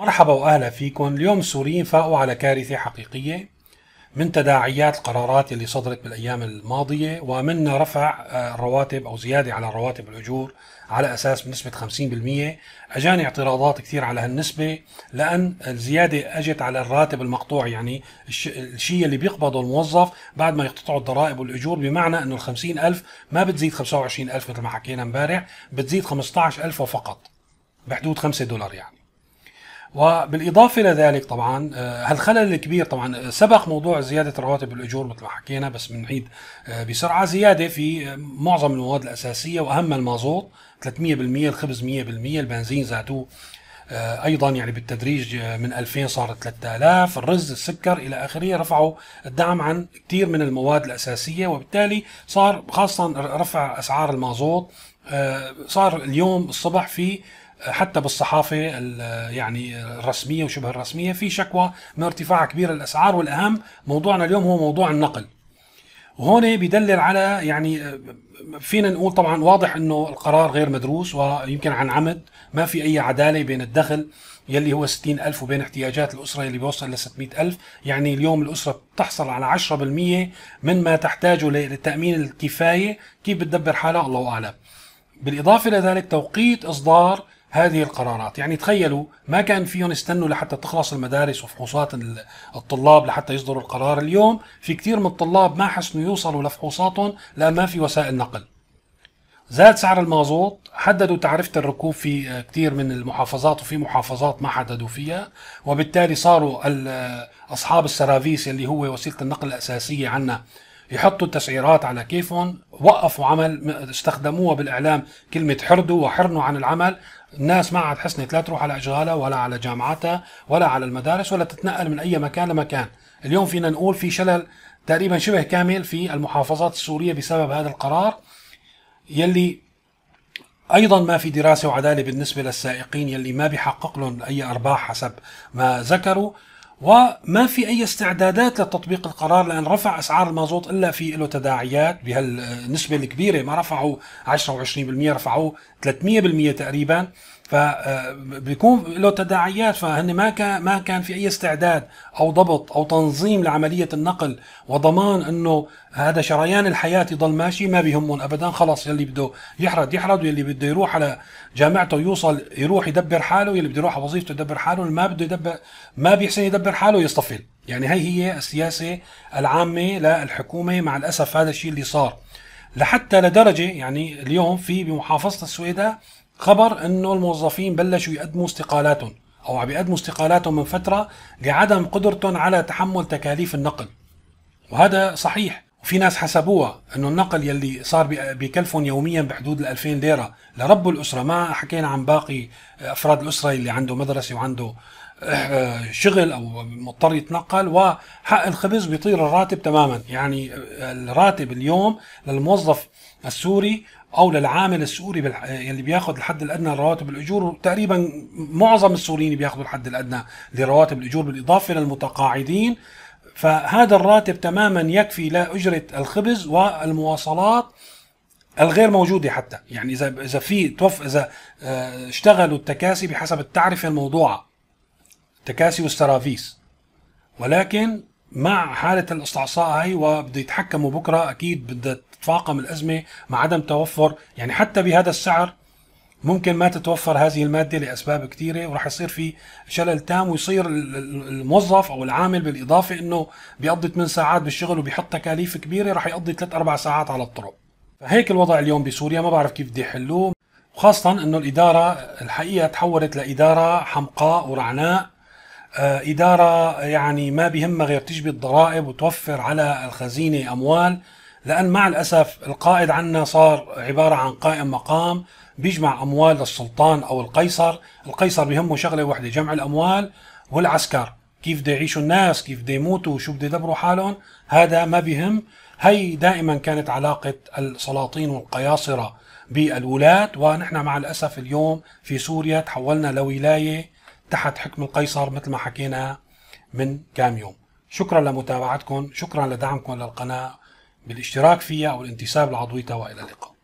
مرحبا واهلا فيكم، اليوم السوريين فاقوا على كارثه حقيقيه من تداعيات القرارات اللي صدرت بالايام الماضيه ومن رفع آه، الرواتب او زياده على الرواتب الاجور على اساس بنسبه 50%، اجاني اعتراضات كثير على هالنسبه لان الزياده اجت على الراتب المقطوع يعني الشيء اللي بيقبضه الموظف بعد ما يقتطعوا الضرائب والاجور بمعنى انه ال 50000 ما بتزيد 25000 مثل ما حكينا امبارح، بتزيد 15000 وفقط بحدود 5 دولار يعني. وبالاضافه لذلك طبعا آه، هالخلل الكبير طبعا آه، سبق موضوع زياده رواتب الاجور مثل ما حكينا بس بنعيد آه، بسرعه زياده في معظم المواد الاساسيه واهم المازوت 300% الخبز 100% البنزين زادوه ايضا يعني بالتدريج من 2000 صار 3000 الرز السكر الى اخره رفعوا الدعم عن كثير من المواد الاساسيه وبالتالي صار خاصه رفع اسعار المازوت صار اليوم الصبح في حتى بالصحافه يعني الرسميه وشبه الرسميه في شكوى من ارتفاع كبير الاسعار والاهم موضوعنا اليوم هو موضوع النقل. وهون بيدلل على يعني فينا نقول طبعا واضح انه القرار غير مدروس ويمكن عن عمد ما في اي عداله بين الدخل يلي هو 60 ألف وبين احتياجات الأسرة يلي بيوصل ل 600 ألف يعني اليوم الأسرة بتحصل على 10% من ما تحتاجه لتأمين الكفاية كيف بتدبر حالها الله أعلم بالإضافة لذلك توقيت إصدار هذه القرارات يعني تخيلوا ما كان فيهم يستنوا لحتى تخلص المدارس وفحوصات الطلاب لحتى يصدروا القرار اليوم في كثير من الطلاب ما حسنوا يوصلوا لفحوصاتهم لأن ما في وسائل نقل زاد سعر المازوت حددوا تعرفة الركوب في آه، كثير من المحافظات وفي محافظات ما حددوا فيها وبالتالي صاروا آه، أصحاب السرافيس اللي هو وسيلة النقل الأساسية عنا يحطوا التسعيرات على كيفهم وقفوا عمل استخدموها بالاعلام كلمه حردوا وحرنوا عن العمل الناس ما عاد حسنت لا تروح على اشغالها ولا على جامعتها ولا على المدارس ولا تتنقل من اي مكان لمكان اليوم فينا نقول في شلل تقريبا شبه كامل في المحافظات السوريه بسبب هذا القرار يلي ايضا ما في دراسه وعداله بالنسبه للسائقين يلي ما بيحقق لهم اي ارباح حسب ما ذكروا وما في اي استعدادات لتطبيق القرار لان رفع اسعار المازوت الا في له تداعيات بهالنسبه الكبيره ما رفعوا 10 و20% رفعوا 300% تقريبا فبيكون آه، له تداعيات فهن ما كان ما كان في اي استعداد او ضبط او تنظيم لعمليه النقل وضمان انه هذا شريان الحياه يضل ماشي ما بيهمهم ابدا خلص يلي بده يحرد يحرد واللي بده يروح على جامعته يوصل يروح يدبر حاله واللي بده يروح على وظيفته يدبر حاله اللي ما بده يدبر ما بيحسن يدبر حاله يصطفل يعني هي هي السياسه العامه للحكومه مع الاسف هذا الشيء اللي صار لحتى لدرجه يعني اليوم في بمحافظه السويداء خبر انه الموظفين بلشوا يقدموا استقالاتهم او عم يقدموا استقالاتهم من فتره لعدم قدرتهم على تحمل تكاليف النقل وهذا صحيح وفي ناس حسبوها انه النقل يلي صار بكلفهم يوميا بحدود ال 2000 ليره لرب الاسره ما حكينا عن باقي افراد الاسره اللي عنده مدرسه وعنده آه، شغل او مضطر يتنقل وحق الخبز بيطير الراتب تماما يعني الراتب اليوم للموظف السوري او للعامل السوري بالح... اللي بياخذ الحد الادنى لرواتب الاجور تقريبا معظم السوريين بياخذوا الحد الادنى لرواتب الاجور بالاضافه للمتقاعدين فهذا الراتب تماما يكفي لاجره الخبز والمواصلات الغير موجوده حتى يعني اذا اذا في توف اذا آه، اشتغلوا التكاسي بحسب التعرفه الموضوعه تكاسي ترافيس ولكن مع حالة الاستعصاء هاي وبده يتحكموا بكرة أكيد بدها تتفاقم الأزمة مع عدم توفر يعني حتى بهذا السعر ممكن ما تتوفر هذه المادة لأسباب كثيرة وراح يصير في شلل تام ويصير الموظف أو العامل بالإضافة أنه بيقضي 8 ساعات بالشغل وبيحط تكاليف كبيرة راح يقضي 3 4 ساعات على الطرق فهيك الوضع اليوم بسوريا ما بعرف كيف بده يحلوه وخاصة أنه الإدارة الحقيقة تحولت لإدارة حمقاء ورعناء آه، إدارة يعني ما بهمها غير تجبي الضرائب وتوفر على الخزينة أموال لأن مع الأسف القائد عنا صار عبارة عن قائم مقام بيجمع أموال للسلطان أو القيصر القيصر بهمه شغلة واحدة جمع الأموال والعسكر كيف بده يعيشوا الناس كيف بده يموتوا شو بده يدبروا حالهم هذا ما بهم هي دائما كانت علاقة السلاطين والقياصرة بالولاة ونحن مع الأسف اليوم في سوريا تحولنا لولاية تحت حكم القيصر مثل ما حكينا من كام يوم شكرا لمتابعتكم شكرا لدعمكم للقناة بالاشتراك فيها والانتساب لعضويتها وإلى اللقاء